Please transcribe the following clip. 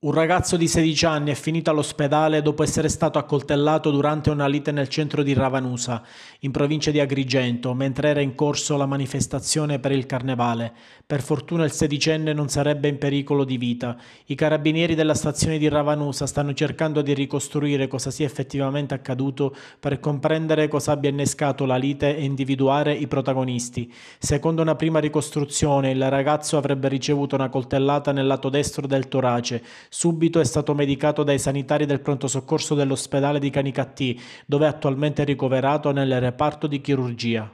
Un ragazzo di 16 anni è finito all'ospedale dopo essere stato accoltellato durante una lite nel centro di Ravanusa, in provincia di Agrigento, mentre era in corso la manifestazione per il carnevale. Per fortuna il sedicenne non sarebbe in pericolo di vita. I carabinieri della stazione di Ravanusa stanno cercando di ricostruire cosa sia effettivamente accaduto per comprendere cosa abbia innescato la lite e individuare i protagonisti. Secondo una prima ricostruzione, il ragazzo avrebbe ricevuto una coltellata nel lato destro del torace Subito è stato medicato dai sanitari del pronto soccorso dell'ospedale di Canicattì, dove è attualmente ricoverato nel reparto di chirurgia.